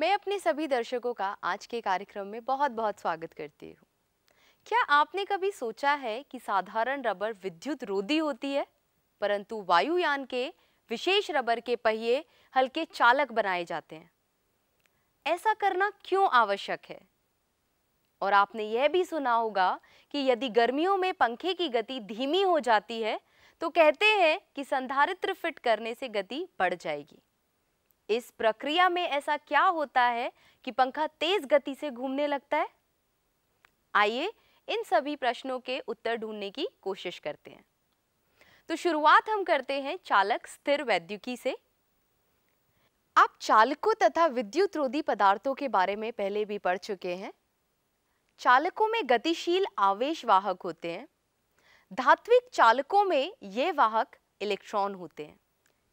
मैं अपने सभी दर्शकों का आज के कार्यक्रम में बहुत बहुत स्वागत करती हूँ क्या आपने कभी सोचा है कि साधारण रबर विद्युत रोधी होती है परंतु वायुयान के विशेष रबर के पहिए हल्के चालक बनाए जाते हैं ऐसा करना क्यों आवश्यक है और आपने यह भी सुना होगा कि यदि गर्मियों में पंखे की गति धीमी हो जाती है तो कहते हैं कि संधारित्र फिट करने से गति बढ़ जाएगी इस प्रक्रिया में ऐसा क्या होता है कि पंखा तेज गति से घूमने लगता है आइए इन सभी प्रश्नों के उत्तर ढूंढने की कोशिश करते हैं तो शुरुआत हम करते हैं चालक स्थिर वैद्युकी से आप चालकों तथा विद्युत रोधी पदार्थों के बारे में पहले भी पढ़ चुके हैं चालकों में गतिशील आवेश वाहक होते हैं धात्विक चालकों में ये वाहक इलेक्ट्रॉन होते हैं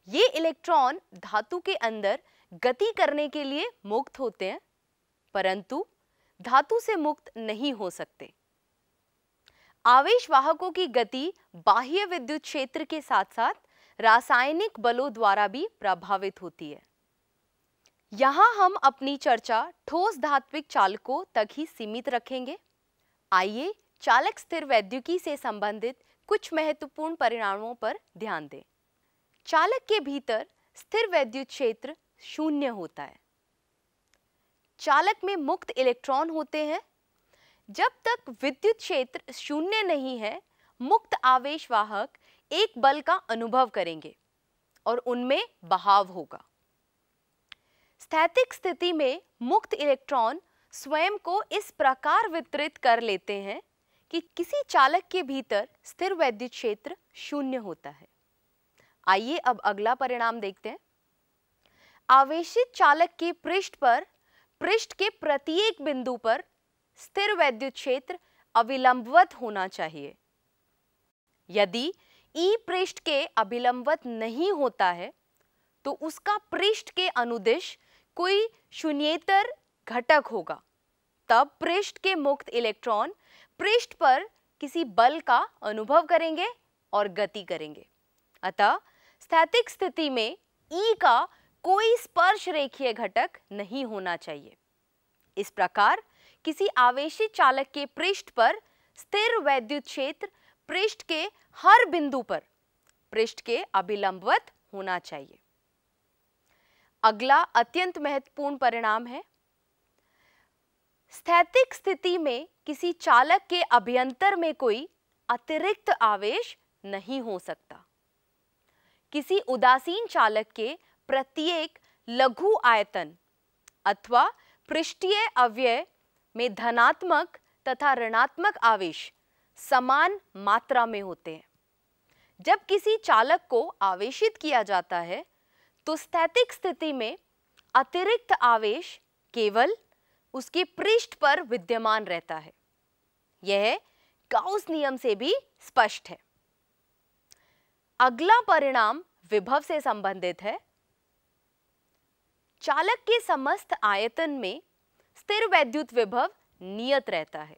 ये इलेक्ट्रॉन धातु के अंदर गति करने के लिए मुक्त होते हैं परंतु धातु से मुक्त नहीं हो सकते आवेश वाहकों की गति बाह्य विद्युत क्षेत्र के साथ साथ रासायनिक बलों द्वारा भी प्रभावित होती है यहां हम अपनी चर्चा ठोस धात्विक चालकों तक ही सीमित रखेंगे आइए चालक स्थिर वैद्युकी से संबंधित कुछ महत्वपूर्ण परिणामों पर ध्यान दें चालक के भीतर स्थिर वैद्युत क्षेत्र शून्य होता है चालक में मुक्त इलेक्ट्रॉन होते हैं जब तक विद्युत क्षेत्र शून्य नहीं है मुक्त आवेश वाहक एक बल का अनुभव करेंगे और उनमें बहाव होगा स्थैतिक स्थिति में मुक्त इलेक्ट्रॉन स्वयं को इस प्रकार वितरित कर लेते हैं कि किसी चालक के भीतर स्थिर वैद्युत क्षेत्र शून्य होता है आइए अब अगला परिणाम देखते हैं आवेशित चालक के पृष्ठ पर पृष्ठ के प्रत्येक बिंदु पर स्थिर वैद्युत क्षेत्र अविलंबवत होना चाहिए यदि ई पृष्ठ के अभिलंबवत नहीं होता है तो उसका पृष्ठ के अनुदिश कोई शून्यतर घटक होगा तब पृष्ठ के मुक्त इलेक्ट्रॉन पृष्ठ पर किसी बल का अनुभव करेंगे और गति करेंगे अतः स्थैतिक स्थिति में ई का कोई स्पर्श रेखीय घटक नहीं होना चाहिए इस प्रकार किसी आवेशी चालक के पृष्ठ पर स्थिर वैद्युत क्षेत्र पृष्ठ के हर बिंदु पर पृष्ठ के अभिलंबवत होना चाहिए अगला अत्यंत महत्वपूर्ण परिणाम है स्थैतिक स्थिति में किसी चालक के अभियंतर में कोई अतिरिक्त आवेश नहीं हो सकता किसी उदासीन चालक के प्रत्येक लघु आयतन अथवा पृष्ठीय अव्यय में धनात्मक तथा ऋणात्मक आवेश समान मात्रा में होते हैं जब किसी चालक को आवेशित किया जाता है तो स्थैतिक स्थिति में अतिरिक्त आवेश केवल उसके पृष्ठ पर विद्यमान रहता है यह गाउस नियम से भी स्पष्ट है अगला परिणाम विभव से संबंधित है चालक के समस्त आयतन में स्थिर वैद्युत विभव नियत रहता है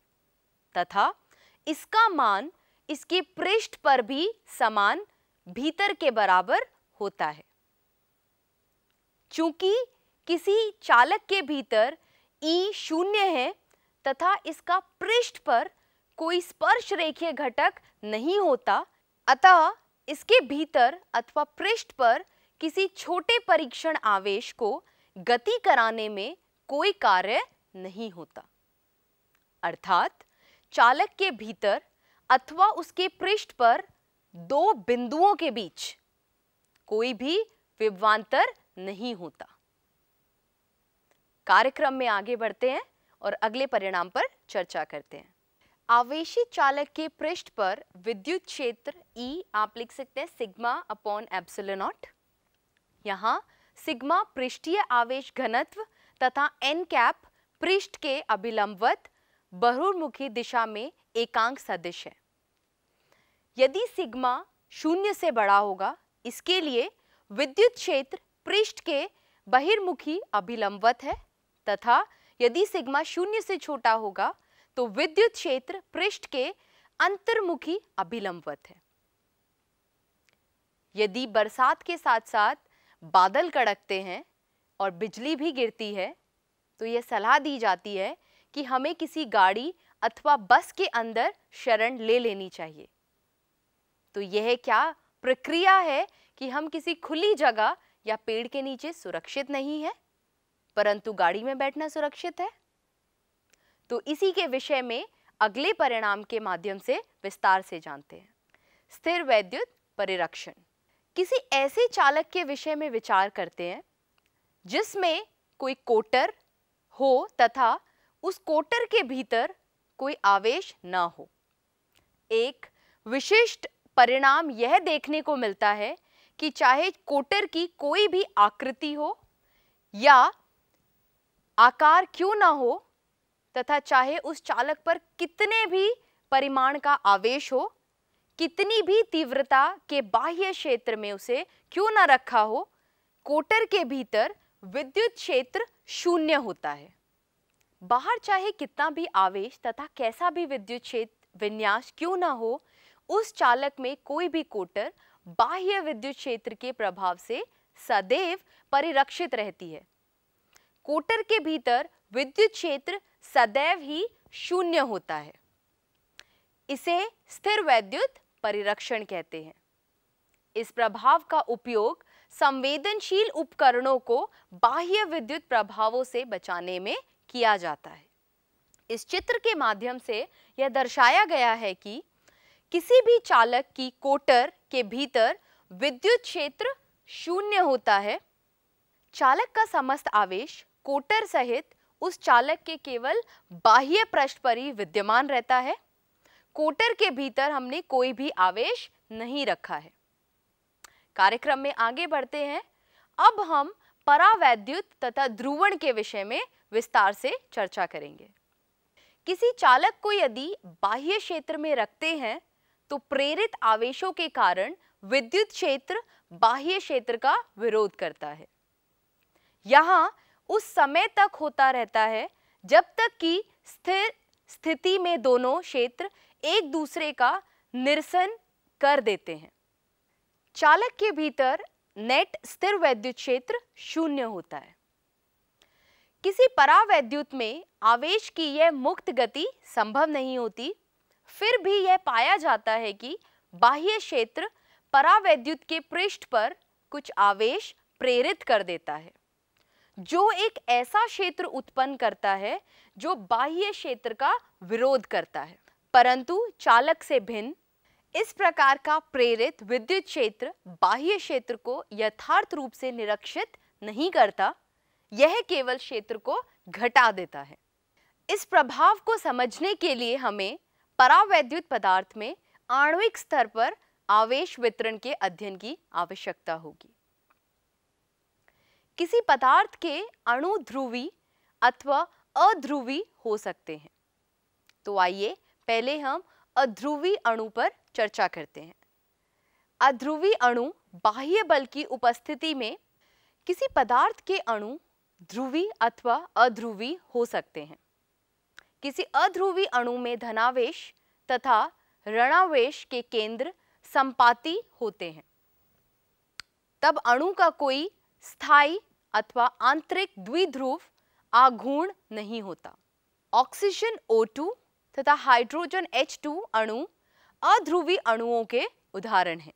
तथा इसका मान इसके पृष्ठ पर भी समान भीतर के बराबर होता है चूंकि किसी चालक के भीतर ई e शून्य है तथा इसका पृष्ठ पर कोई स्पर्श रेखीय घटक नहीं होता अतः इसके भीतर अथवा पृष्ठ पर किसी छोटे परीक्षण आवेश को गति कराने में कोई कार्य नहीं होता अर्थात चालक के भीतर अथवा उसके पृष्ठ पर दो बिंदुओं के बीच कोई भी विभवांतर नहीं होता कार्यक्रम में आगे बढ़ते हैं और अगले परिणाम पर चर्चा करते हैं आवेशी चालक के पृष्ठ पर विद्युत क्षेत्र E आप लिख सकते हैं सिग्मा अपॉन एप्सिलोनॉट यहाँ सिग्मा पृष्ठीय आवेश घनत्व तथा एन कैप पृष्ठ के अभिलंबवत बहुर्मुखी दिशा में एकांक सदिश है यदि सिग्मा शून्य से बड़ा होगा इसके लिए विद्युत क्षेत्र पृष्ठ के बहिर्मुखी अभिलंबवत है तथा यदि सिग्मा शून्य से छोटा होगा तो विद्युत क्षेत्र पृष्ठ के अंतर्मुखी अभिलंबवत है यदि बरसात के साथ साथ बादल कड़कते हैं और बिजली भी गिरती है तो यह सलाह दी जाती है कि हमें किसी गाड़ी अथवा बस के अंदर शरण ले लेनी चाहिए तो यह क्या प्रक्रिया है कि हम किसी खुली जगह या पेड़ के नीचे सुरक्षित नहीं है परंतु गाड़ी में बैठना सुरक्षित है तो इसी के विषय में अगले परिणाम के माध्यम से विस्तार से जानते हैं स्थिर वैद्युत परिरक्षण किसी ऐसे चालक के विषय में विचार करते हैं जिसमें कोई कोटर हो तथा उस कोटर के भीतर कोई आवेश ना हो एक विशिष्ट परिणाम यह देखने को मिलता है कि चाहे कोटर की कोई भी आकृति हो या आकार क्यों ना हो तथा चाहे उस चालक पर कितने भी परिमाण का आवेश हो कितनी भी तीव्रता के बाह्य क्षेत्र में उसे क्यों ना रखा हो कोटर के भीतर विद्युत क्षेत्र शून्य होता है बाहर चाहे कितना भी आवेश तथा कैसा भी विद्युत क्षेत्र विन्यास क्यों ना हो उस चालक में कोई भी कोटर बाह्य विद्युत क्षेत्र के प्रभाव से सदैव परिरक्षित रहती है कोटर के भीतर विद्युत क्षेत्र सदैव ही शून्य होता है इसे स्थिर वैद्युत परिरक्षण कहते हैं इस प्रभाव का उपयोग संवेदनशील उपकरणों को बाह्य विद्युत प्रभावों से बचाने में किया जाता है इस चित्र के माध्यम से यह दर्शाया गया है कि किसी भी चालक की कोटर के भीतर विद्युत क्षेत्र शून्य होता है चालक का समस्त आवेश कोटर सहित उस चालक के केवल बाह्य पृष्ठ पर ही विद्यमान रहता है कोटर के भीतर हमने कोई भी आवेश नहीं रखा है कार्यक्रम में आगे बढ़ते हैं अब हम परावैद्युत तथा ध्रुवण के विषय में विस्तार से चर्चा करेंगे किसी चालक को यदि बाह्य क्षेत्र में रखते हैं तो प्रेरित आवेशों के कारण विद्युत क्षेत्र बाह्य क्षेत्र का विरोध करता है यहां उस समय तक होता रहता है जब तक कि स्थिर स्थिति में दोनों क्षेत्र एक दूसरे का निरसन कर देते हैं चालक के भीतर नेट स्थिर वैद्युत क्षेत्र शून्य होता है किसी परावैद्युत में आवेश की यह मुक्त गति संभव नहीं होती फिर भी यह पाया जाता है कि बाह्य क्षेत्र परावैद्युत के पृष्ठ पर कुछ आवेश प्रेरित कर देता है जो एक ऐसा क्षेत्र उत्पन्न करता है जो बाह्य क्षेत्र का विरोध करता है परंतु चालक से भिन्न इस प्रकार का प्रेरित विद्युत क्षेत्र बाह्य क्षेत्र को यथार्थ रूप से निरक्षित नहीं करता यह केवल क्षेत्र को घटा देता है इस प्रभाव को समझने के लिए हमें परावैद्युत पदार्थ में आणविक स्तर पर आवेश वितरण के अध्ययन की आवश्यकता होगी किसी पदार्थ के अणु ध्रुवी अथवा अध्रुवी हो सकते हैं तो आइए पहले हम अध्रुवी अणु पर चर्चा करते हैं अध्रुवी अणु बाह्य बल की उपस्थिति में किसी पदार्थ के अणु ध्रुवी अथवा अध्रुवी हो सकते हैं किसी अध्रुवी अणु में धनावेश तथा ऋणावेश के केंद्र संपाती होते हैं तब अणु का कोई स्थायी अथवा आंतरिक द्विध्रुव आघूर्ण नहीं होता ऑक्सीजन O2 तथा हाइड्रोजन H2 अणु अध्रुवी अणुओं के उदाहरण हैं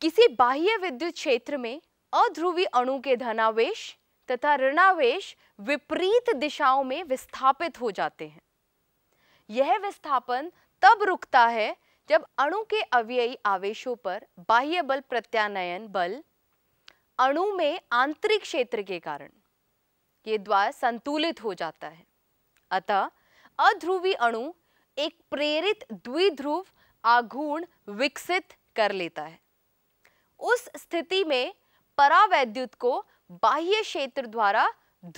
किसी बाह्य विद्युत क्षेत्र में अध्रुवी अणु के धनावेश तथा ऋणावेश विपरीत दिशाओं में विस्थापित हो जाते हैं यह विस्थापन तब रुकता है जब अणु के अव्ययी आवेशों पर बाह्य बल प्रत्यानयन बल अणु में आंतरिक क्षेत्र के कारण ये द्वार संतुलित हो जाता है अतः अध्रुवी अणु एक प्रेरित द्विध्रुव आघूर्ण विकसित कर लेता है उस स्थिति में परावैद्युत को बाह्य क्षेत्र द्वारा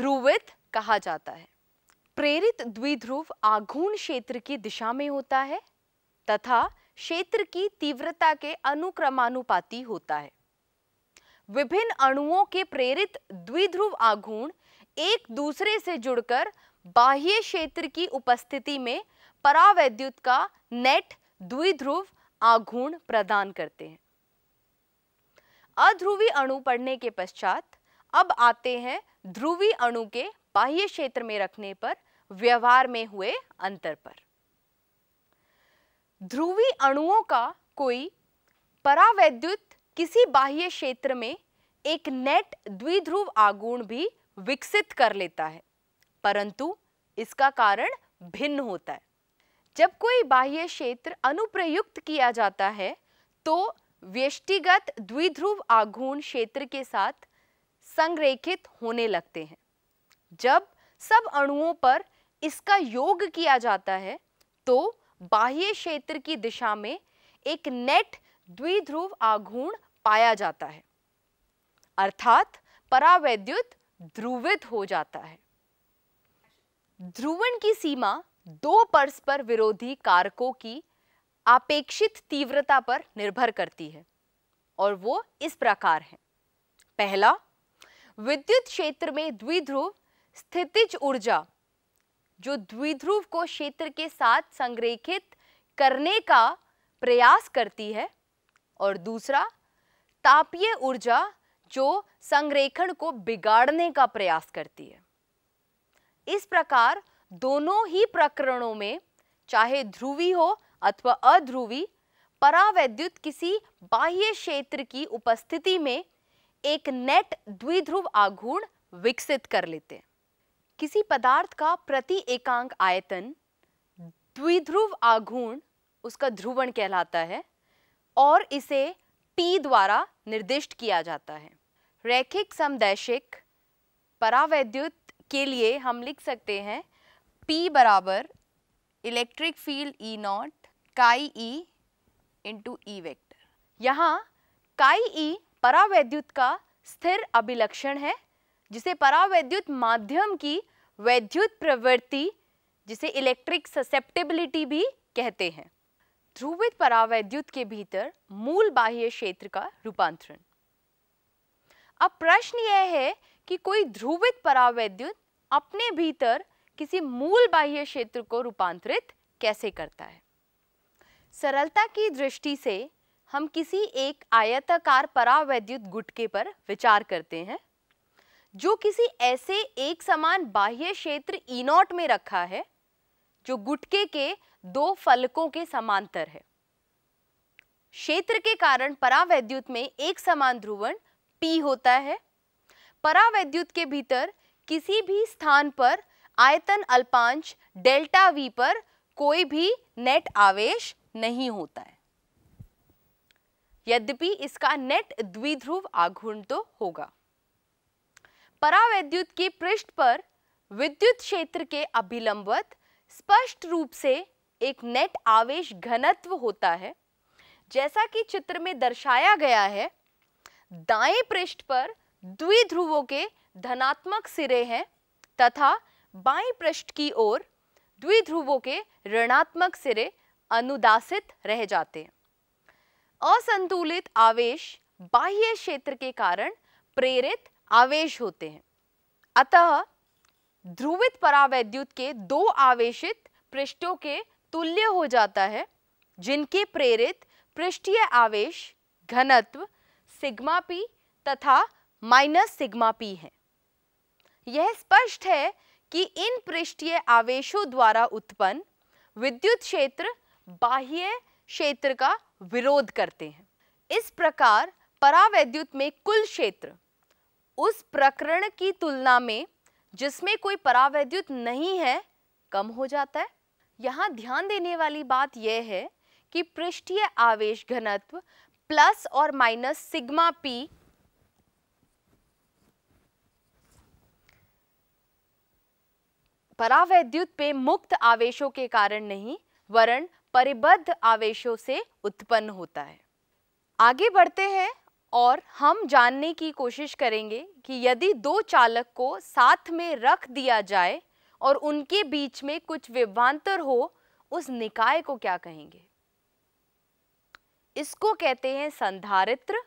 ध्रुवित कहा जाता है प्रेरित द्विध्रुव आघूर्ण क्षेत्र की दिशा में होता है तथा क्षेत्र की तीव्रता के अनुक्रमानुपाती होता है विभिन्न अणुओं के प्रेरित द्विध्रुव आघूर्ण एक दूसरे से जुड़कर बाह्य क्षेत्र की उपस्थिति में परावैद्युत का नेट द्विध्रुव आघूर्ण प्रदान करते हैं अध्रुवी अणु पढ़ने के पश्चात अब आते हैं ध्रुवी अणु के बाह्य क्षेत्र में रखने पर व्यवहार में हुए अंतर पर ध्रुवी अणुओं का कोई परावैद्युत किसी बाह्य क्षेत्र में एक नेट द्विध्रुव आगुण भी विकसित कर लेता है परंतु इसका कारण भिन्न होता है जब कोई बाह्य क्षेत्र अनुप्रयुक्त किया जाता है तो व्यष्टिगत द्विध्रुव आघूर्ण क्षेत्र के साथ संरेखित होने लगते हैं जब सब अणुओं पर इसका योग किया जाता है तो बाह्य क्षेत्र की दिशा में एक नेट द्विध्रुव आघूर्ण पाया जाता है अर्थात परावैद्युत ध्रुवित हो जाता है ध्रुवण की सीमा दो परस्पर विरोधी कारकों की आपेक्षित तीव्रता पर निर्भर करती है और वो इस प्रकार है पहला विद्युत क्षेत्र में द्विध्रुव स्थितिज ऊर्जा जो द्विध्रुव को क्षेत्र के साथ संरेखित करने का प्रयास करती है और दूसरा तापीय ऊर्जा जो संरेखण को बिगाड़ने का प्रयास करती है इस प्रकार दोनों ही प्रकरणों में चाहे ध्रुवी हो अथवा अध्रुवी परावैद्युत किसी बाह्य क्षेत्र की उपस्थिति में एक नेट द्विध्रुव आघूर्ण विकसित कर लेते हैं किसी पदार्थ का प्रति एकांक आयतन द्विध्रुव आघूर्ण उसका ध्रुवण कहलाता है और इसे पी द्वारा निर्दिष्ट किया जाता है रैखिक समदैशिक परावैद्युत के लिए हम लिख सकते हैं P बराबर इलेक्ट्रिक फील्ड E नॉट काई ई इंटू ई वेक्टर यहाँ काई ई e परावैद्युत का स्थिर अभिलक्षण है जिसे परावैद्युत माध्यम की वैद्युत प्रवृत्ति जिसे इलेक्ट्रिक ससेप्टेबिलिटी भी कहते हैं ध्रुवित परावैद्युत के भीतर मूल बाह्य क्षेत्र का रूपांतरण अब प्रश्न यह है कि कोई ध्रुवित परावैद्युत अपने भीतर किसी मूल बाह्य क्षेत्र को रूपांतरित कैसे करता है सरलता की दृष्टि से हम किसी एक आयताकार परावैद्युत गुटके पर विचार करते हैं जो किसी ऐसे एक समान बाह्य क्षेत्र ई नॉट में रखा है जो गुटके के दो फलकों के समांतर है क्षेत्र के कारण परावैद्युत में एक समान ध्रुवन P होता है परावैद्युत के भीतर किसी भी स्थान पर आयतन अल्पांश डेल्टा V पर कोई भी नेट आवेश नहीं होता है यद्यपि इसका नेट द्विध्रुव आघूर्ण तो होगा परावैद्युत के पृष्ठ पर विद्युत क्षेत्र के अभिलंबत स्पष्ट रूप से एक नेट आवेश घनत्व होता है जैसा कि चित्र में दर्शाया गया है दाएं पृष्ठ पर द्विध्रुवों के धनात्मक सिरे हैं तथा बाएं पृष्ठ की ओर द्विध्रुवों के ऋणात्मक सिरे अनुदासित रह जाते हैं असंतुलित आवेश बाह्य क्षेत्र के कारण प्रेरित आवेश होते हैं अतः ध्रुवित परावैद्युत के दो आवेशित पृष्ठों के तुल्य हो जाता है जिनके प्रेरित पृष्ठीय आवेश घनत्व सिग्मा पी तथा माइनस सिग्मा पी है यह स्पष्ट है कि इन पृष्ठीय आवेशों द्वारा उत्पन्न विद्युत क्षेत्र बाह्य क्षेत्र का विरोध करते हैं इस प्रकार परावैद्युत में कुल क्षेत्र उस प्रकरण की तुलना में जिसमें कोई परावैद्युत नहीं है कम हो जाता है यहाँ ध्यान देने वाली बात यह है कि पृष्ठीय आवेश घनत्व प्लस और माइनस सिग्मा पी परावैद्युत पे मुक्त आवेशों के कारण नहीं वरण परिबद्ध आवेशों से उत्पन्न होता है आगे बढ़ते हैं और हम जानने की कोशिश करेंगे कि यदि दो चालक को साथ में रख दिया जाए और उनके बीच में कुछ विभांतर हो उस निकाय को क्या कहेंगे इसको कहते हैं संधारित्र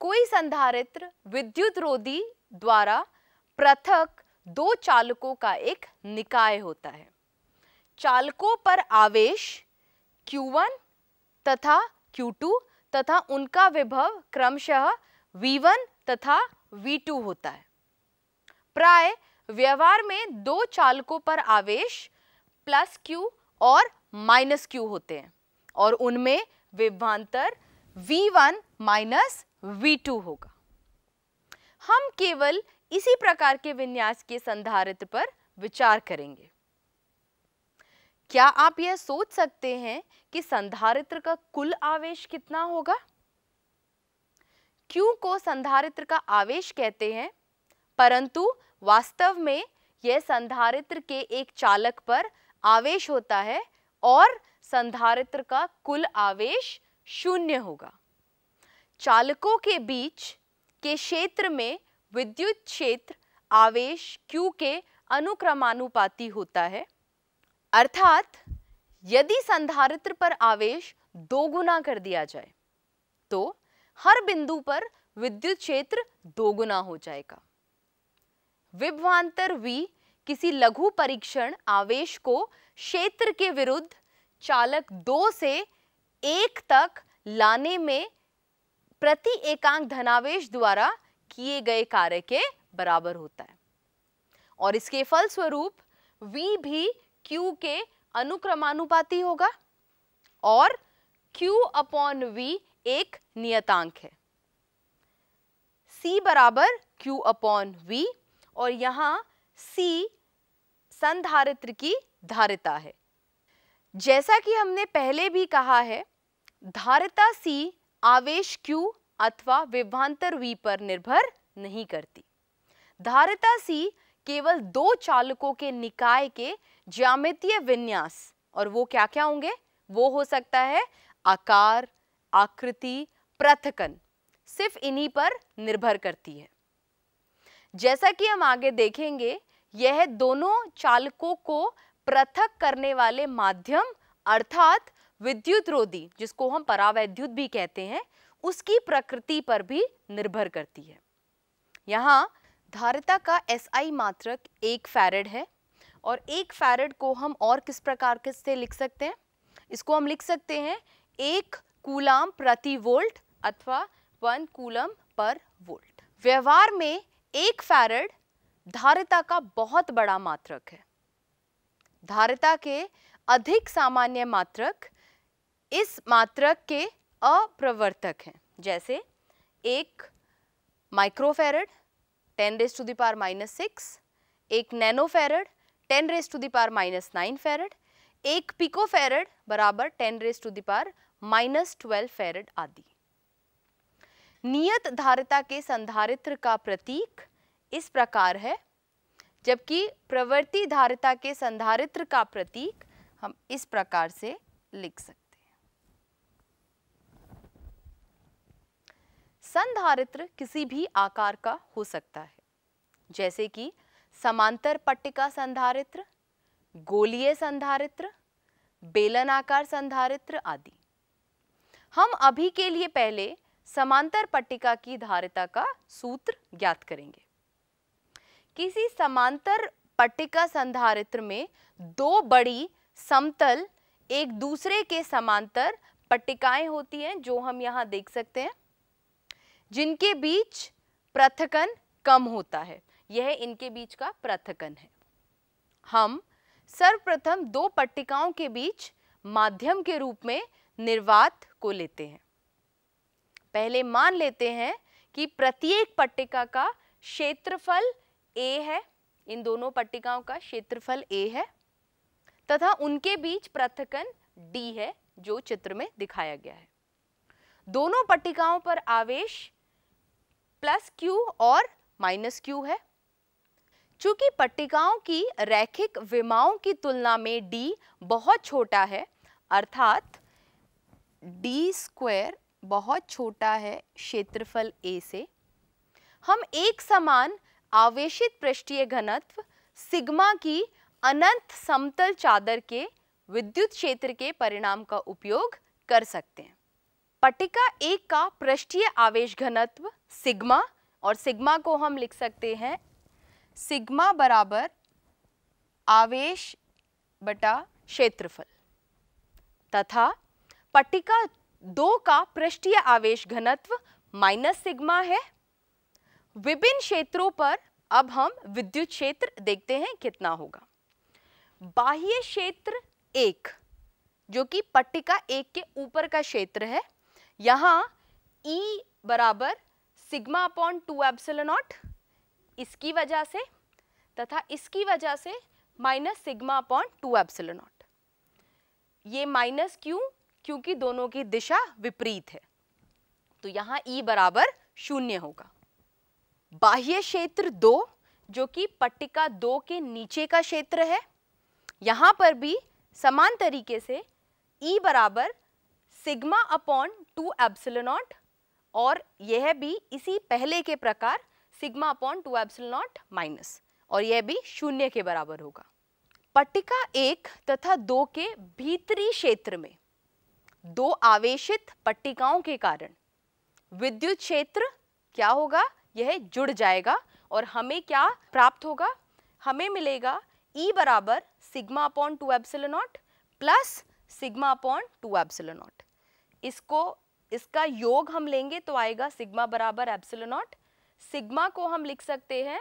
कोई संधारित्र विद्युत रोधी द्वारा पृथक दो चालकों का एक निकाय होता है चालकों पर आवेश Q1 तथा Q2 तथा उनका विभव क्रमशः v1 तथा v2 होता है प्राय व्यवहार में दो चालकों पर आवेश प्लस q और माइनस q होते हैं और उनमें विभवांतर v1 माइनस वी होगा हम केवल इसी प्रकार के विन्यास के संधारित्र पर विचार करेंगे क्या आप यह सोच सकते हैं कि संधारित्र का कुल आवेश कितना होगा क्यू को संधारित्र का आवेश कहते हैं परंतु वास्तव में यह संधारित्र के एक चालक पर आवेश होता है और संधारित्र का कुल आवेश शून्य होगा चालकों के बीच के क्षेत्र में विद्युत क्षेत्र आवेश Q के अनुक्रमानुपाती होता है अर्थात यदि संधारित्र पर आवेश दोगुना कर दिया जाए तो हर बिंदु पर विद्युत क्षेत्र दोगुना हो जाएगा विभवांतर V किसी लघु परीक्षण आवेश को क्षेत्र के विरुद्ध चालक दो से एक तक लाने में प्रति एकांक धनावेश द्वारा किए गए कार्य के बराबर होता है और इसके फलस्वरूप V भी Q के अनुक्रमानुपाती होगा और Q अपॉन V एक नियतांक है C बराबर Q अपॉन V और यहां C संधारित्र की धारिता है जैसा कि हमने पहले भी कहा है धारिता C आवेश Q अथवा विभवांतर V पर निर्भर नहीं करती धारिता C केवल दो चालकों के निकाय के ज्यामितीय विन्यास और वो क्या क्या होंगे वो हो सकता है आकार आकृति प्रथकन सिर्फ इन्हीं पर निर्भर करती है जैसा कि हम आगे देखेंगे यह दोनों चालकों को पृथक करने वाले माध्यम अर्थात विद्युत रोधी जिसको हम परावैद्युत भी कहते हैं उसकी प्रकृति पर भी निर्भर करती है यहाँ धारिता का एस आई मात्रक एक फैरड है और एक फैरड को हम और किस प्रकार किस से लिख सकते हैं इसको हम लिख सकते हैं एक कूलाम प्रति वोल्ट अथवा वन कूलम पर वोल्ट व्यवहार में एक फैरड धारिता का बहुत बड़ा मात्रक है धारिता के अधिक सामान्य मात्रक इस मात्रक के अप्रवर्तक हैं जैसे एक microfarad ten raise to the power minus six एक nanofarad ten raise to the power minus nine farad एक पिको फेरड बराबर ten raise to the power minus twelve farad आदि नियत धारिता के संधारित्र का प्रतीक इस प्रकार है जबकि प्रवृत्ति धारिता के संधारित्र का प्रतीक हम इस प्रकार से लिख सकते हैं संधारित्र किसी भी आकार का हो सकता है जैसे कि समांतर पट्टिका संधारित्र गोलीय संधारित्र बेलनाकार संधारित्र आदि हम अभी के लिए पहले समांतर पट्टिका की धारिता का सूत्र ज्ञात करेंगे किसी समांतर पट्टिका संधारित्र में दो बड़ी समतल एक दूसरे के समांतर पट्टिकाएं होती हैं जो हम यहां देख सकते हैं जिनके बीच पृथकन कम होता है यह इनके बीच का पृथकन है हम सर्वप्रथम दो पट्टिकाओं के बीच माध्यम के रूप में निर्वात को लेते हैं पहले मान लेते हैं कि प्रत्येक पट्टिका का क्षेत्रफल ए है इन दोनों पट्टिकाओं का क्षेत्रफल ए है तथा उनके बीच पृथकन डी है जो चित्र में दिखाया गया है दोनों पट्टिकाओं पर आवेश प्लस क्यू और माइनस क्यू है चूंकि पट्टिकाओं की रैखिक विमाओं की तुलना में d बहुत छोटा है अर्थात d स्क्वायर बहुत छोटा है क्षेत्रफल A से हम एक समान आवेशित पृष्ठीय घनत्व सिग्मा की अनंत समतल चादर के विद्युत क्षेत्र के परिणाम का उपयोग कर सकते हैं पट्टिका एक का पृष्ठीय आवेश घनत्व सिग्मा और सिग्मा को हम लिख सकते हैं सिग्मा बराबर आवेश बटा क्षेत्रफल तथा पट्टिका दो का पृष्ठीय आवेश घनत्व माइनस सिग्मा है विभिन्न क्षेत्रों पर अब हम विद्युत क्षेत्र देखते हैं कितना होगा बाह्य क्षेत्र एक जो कि पट्टिका एक के ऊपर का क्षेत्र है यहां E बराबर sigma upon two epsilon naught इसकी वजह से तथा इसकी वजह से minus sigma upon two epsilon naught ये माइनस क्यों क्योंकि दोनों की दिशा विपरीत है तो यहां ई e बराबर शून्य होगा बाह्य क्षेत्र दो जो कि पट्टिका दो के नीचे का क्षेत्र है यहां पर भी समान तरीके से ई e बराबर सिग्मा अपॉन टू एब्सिलोनॉट और यह भी इसी पहले के प्रकार sigma upon two epsilon naught minus और यह भी शून्य के बराबर होगा पट्टिका एक तथा दो के भीतरी क्षेत्र में दो आवेशित पट्टिकाओं के कारण विद्युत क्षेत्र क्या होगा यह जुड़ जाएगा और हमें क्या प्राप्त होगा हमें मिलेगा E बराबर sigma upon two epsilon naught plus sigma upon two epsilon naught इसको इसका योग हम लेंगे तो आएगा सिग्मा बराबर एप्सल नॉट सिग्मा को हम लिख सकते हैं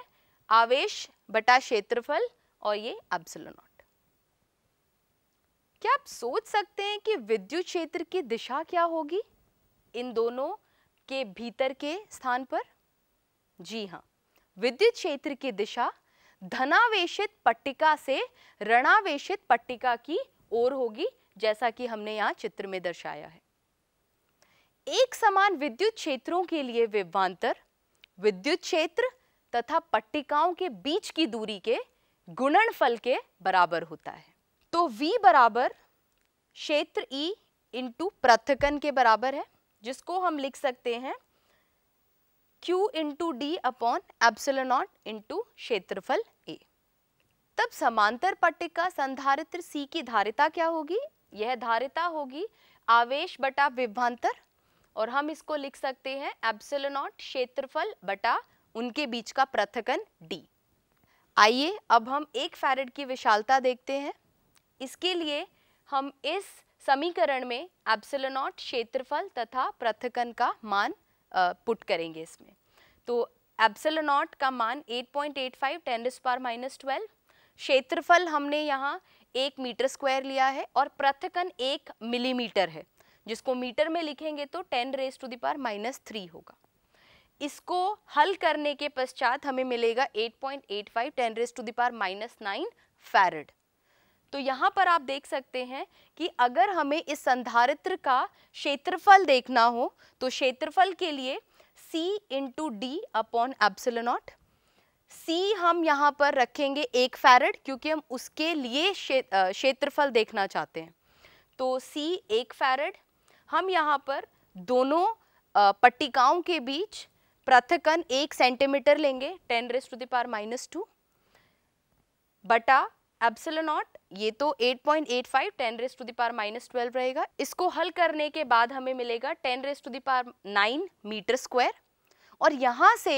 आवेश बटा क्षेत्रफल और ये एप्सिलोनॉट क्या आप सोच सकते हैं कि विद्युत क्षेत्र की दिशा क्या होगी इन दोनों के भीतर के स्थान पर जी हाँ विद्युत क्षेत्र की दिशा धनावेशित पट्टिका से ऋणावेशित पट्टिका की ओर होगी जैसा कि हमने यहाँ चित्र में दर्शाया है एक समान विद्युत क्षेत्रों के लिए विभवांतर विद्युत क्षेत्र तथा पट्टिकाओं के बीच की दूरी के गुणनफल के बराबर होता है तो V बराबर क्षेत्र E इंटू प्रथकन के बराबर है जिसको हम लिख सकते हैं Q into D upon epsilon into क्षेत्रफल A। तब समांतर पट्टिका संधारित्र C की धारिता क्या होगी यह धारिता होगी आवेश बटा विभांतर और हम इसको लिख सकते हैं एब्सिलोनॉट क्षेत्रफल बटा उनके बीच का पृथकन डी आइए अब हम एक फैरड की विशालता देखते हैं इसके लिए हम इस समीकरण में एप्सलनॉट क्षेत्रफल तथा पृथकन का मान पुट करेंगे इसमें तो एब्सिलोनॉट का मान 8.85 पॉइंट एट फाइव टेन स्पार माइनस ट्वेल्व क्षेत्रफल हमने यहाँ एक मीटर स्क्वायर लिया है और पृथकन एक मिलीमीटर है जिसको मीटर में लिखेंगे तो ten raise to the power minus three होगा इसको हल करने के पश्चात हमें मिलेगा 8.85 point eight five ten raise to the power minus nine farad तो यहाँ पर आप देख सकते हैं कि अगर हमें इस संधारित्र का क्षेत्रफल देखना हो तो क्षेत्रफल के लिए C into D upon epsilon naught C हम यहाँ पर रखेंगे एक फैरड क्योंकि हम उसके लिए क्षेत्रफल देखना चाहते हैं तो C एक फैरड हम यहाँ पर दोनों पट्टिकाओं के बीच पृथकन एक सेंटीमीटर लेंगे ten raise to the power minus two बटा एप्सिल नॉट ये तो 8.85 ten raise to the power minus twelve रहेगा इसको हल करने के बाद हमें मिलेगा ten raise to the power nine metre square और यहाँ से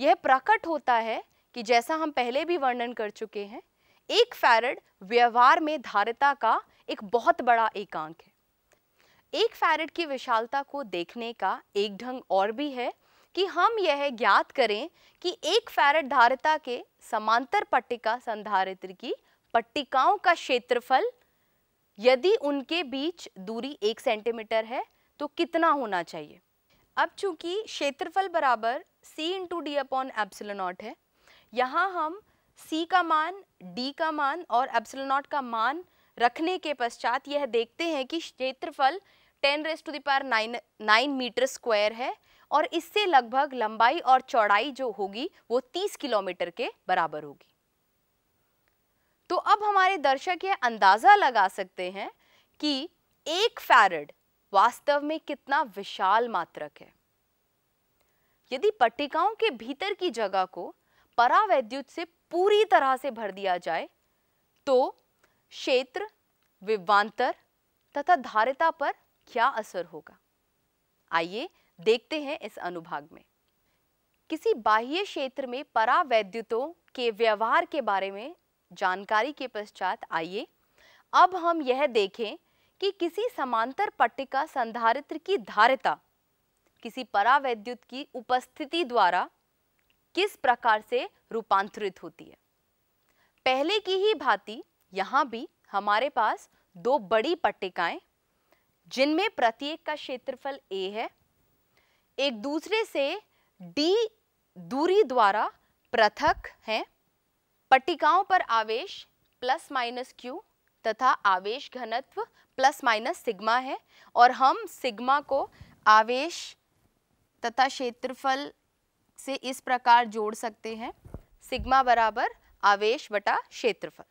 यह प्रकट होता है कि जैसा हम पहले भी वर्णन कर चुके हैं एक फैरड व्यवहार में धारिता का एक बहुत बड़ा एकांक है एक फैरेट की विशालता को देखने का एक ढंग और भी है कि हम यह ज्ञात करें कि एक फैरेट धारिता के समांतर पट्टिका संधारित्र की पट्टिकाओं का क्षेत्रफल यदि उनके बीच दूरी एक सेंटीमीटर है तो कितना होना चाहिए अब चूंकि क्षेत्रफल बराबर c into D upon epsilon naught है यहाँ हम c का मान d का मान और एप्सिलनॉट का मान रखने के पश्चात यह देखते हैं कि क्षेत्रफल ten raise to the power nine nine metre square है और इससे लगभग लंबाई और चौड़ाई जो होगी वो 30 किलोमीटर के बराबर होगी तो अब हमारे दर्शक यह अंदाज़ा लगा सकते हैं कि एक फैरड वास्तव में कितना विशाल मात्रक है यदि पट्टिकाओं के भीतर की जगह को परावैद्युत से पूरी तरह से भर दिया जाए तो क्षेत्र विवांतर तथा धारिता पर क्या असर होगा आइए देखते हैं इस अनुभाग में किसी बाह्य क्षेत्र में परावैद्युतों के व्यवहार के बारे में जानकारी के पश्चात आइए अब हम यह देखें कि किसी समांतर पट्टिका संधारित्र की धारिता किसी परावैद्युत की उपस्थिति द्वारा किस प्रकार से रूपांतरित होती है पहले की ही भांति यहाँ भी हमारे पास दो बड़ी पट्टिकाएं जिनमें प्रत्येक का क्षेत्रफल ए है एक दूसरे से डी दूरी द्वारा पृथक हैं पट्टिकाओं पर आवेश प्लस माइनस क्यू तथा आवेश घनत्व प्लस माइनस सिग्मा है और हम सिग्मा को आवेश तथा क्षेत्रफल से इस प्रकार जोड़ सकते हैं सिग्मा बराबर आवेश बटा क्षेत्रफल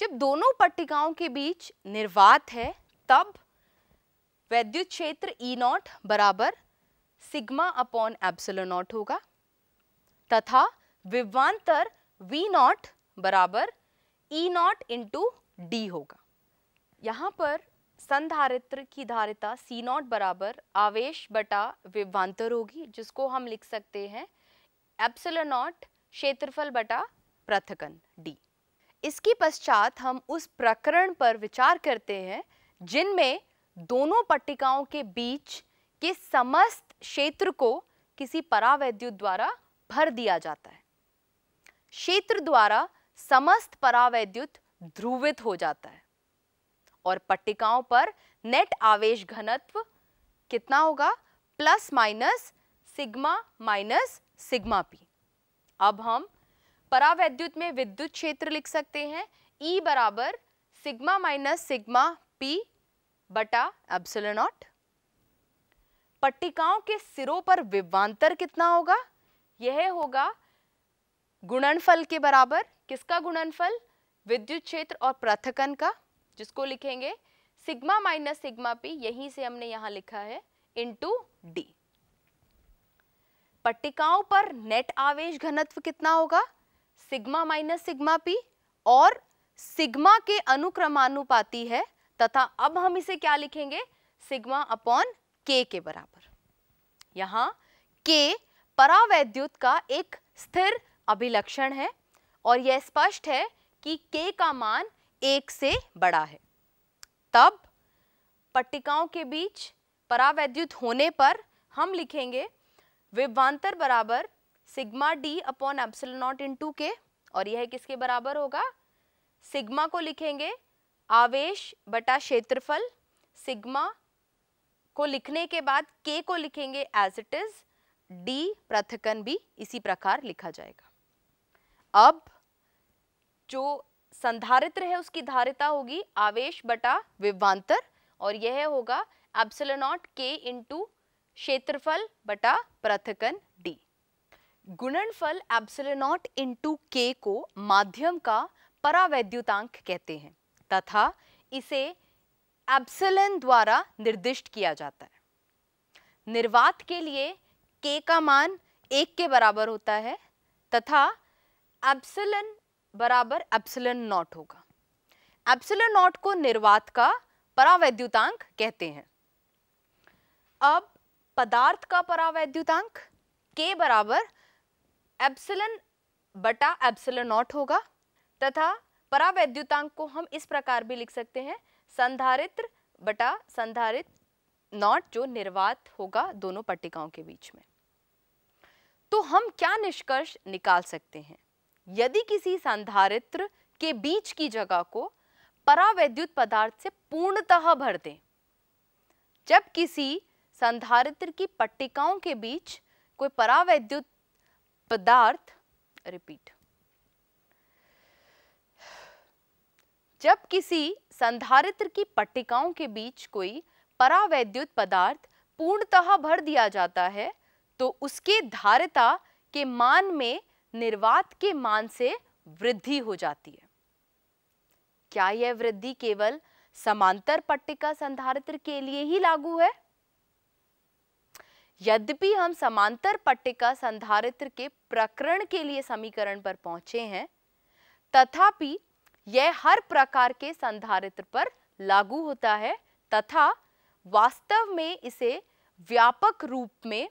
जब दोनों पट्टिकाओं के बीच निर्वात है तब वैद्युत क्षेत्र ई e नॉट बराबर सिग्मा अपॉन एप्सिलो नॉट होगा तथा विवान्तर वी नॉट बराबर ई नॉट इंटू डी होगा यहाँ पर संधारित्र की धारिता सी नॉट बराबर आवेश बटा विवान्तर होगी जिसको हम लिख सकते हैं एप्सिलो नॉट क्षेत्रफल बटा प्रथकन डी इसके पश्चात हम उस प्रकरण पर विचार करते हैं जिनमें दोनों पट्टिकाओं के बीच के समस्त क्षेत्र को किसी परावैद्युत द्वारा भर दिया जाता है क्षेत्र द्वारा समस्त परावैद्युत ध्रुवित हो जाता है और पट्टिकाओं पर नेट आवेश घनत्व कितना होगा plus minus sigma minus sigma P अब हम परावैद्युत में विद्युत क्षेत्र लिख सकते हैं ई बराबर सिग्मा माइनस सिग्मा P बटा एप्सिलो पट्टिकाओं के सिरों पर विवांतर कितना होगा यह होगा गुणनफल के बराबर किसका गुणनफल विद्युत क्षेत्र और प्रथकन का जिसको लिखेंगे सिग्मा माइनस सिग्मा पी यहीं से हमने यहां लिखा है टू डी पट्टिकाओं पर नेट आवेश घनत्व कितना होगा सिग्मा माइनस सिग्मा पी और सिग्मा के अनुक्रमानुपाती है तथा अब हम इसे क्या लिखेंगे सिग्मा अपॉन के के बराबर यहां के परावैद्युत का एक स्थिर अभिलक्षण है और यह स्पष्ट है कि के का मान एक से बड़ा है तब पट्टिकाओं के बीच परावैद्युत होने पर हम लिखेंगे विभवान्तर बराबर sigma D upon epsilon naught into के और यह किसके बराबर होगा सिग्मा को लिखेंगे आवेश बटा क्षेत्रफल सिग्मा को लिखने के बाद के को लिखेंगे एज इट इज डी प्रथकन भी इसी प्रकार लिखा जाएगा अब जो संधारित्र है उसकी धारिता होगी आवेश बटा विभवांतर और यह होगा एप्सलनॉट के इंटू क्षेत्रफल बटा प्रथकन डी गुणनफल एप्सलनॉट इंटू के को माध्यम का परावैद्युतांक कहते हैं तथा इसे एब्सलन द्वारा निर्दिष्ट किया जाता है निर्वात के लिए के का मान एक के बराबर होता है तथा एब्सलन बराबर एब्सलन नॉट होगा एब्सलन नॉट को निर्वात का परावैद्युतांक कहते हैं अब पदार्थ का परावैद्युतांक के बराबर एब्सलन बटा एब्सलन नॉट होगा तथा परावैद्युतांक को हम इस प्रकार भी लिख सकते हैं संधारित्र बटा संधारित नॉट जो निर्वात होगा दोनों पट्टिकाओं के बीच में तो हम क्या निष्कर्ष निकाल सकते हैं यदि किसी संधारित्र के बीच की जगह को परावैद्युत पदार्थ से पूर्णतः भर दें जब किसी संधारित्र की पट्टिकाओं के बीच कोई परावैद्युत पदार्थ रिपीट जब किसी संधारित्र की पट्टिकाओं के बीच कोई परावैद्युत पदार्थ पूर्णतः भर दिया जाता है तो उसके धारिता के मान में निर्वात के मान से वृद्धि हो जाती है क्या यह वृद्धि केवल समांतर पट्टिका संधारित्र के लिए ही लागू है यद्यपि हम समांतर पट्टिका संधारित्र के प्रकरण के लिए समीकरण पर पहुंचे हैं तथापि यह हर प्रकार के संधारित्र पर लागू होता है तथा वास्तव में इसे व्यापक रूप में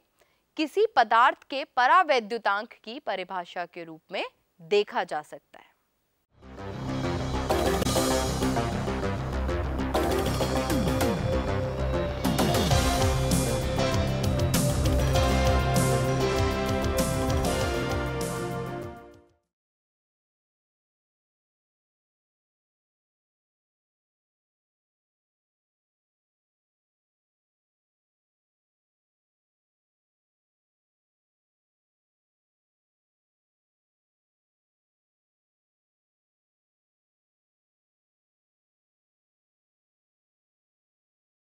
किसी पदार्थ के परावैद्युतांक की परिभाषा के रूप में देखा जा सकता है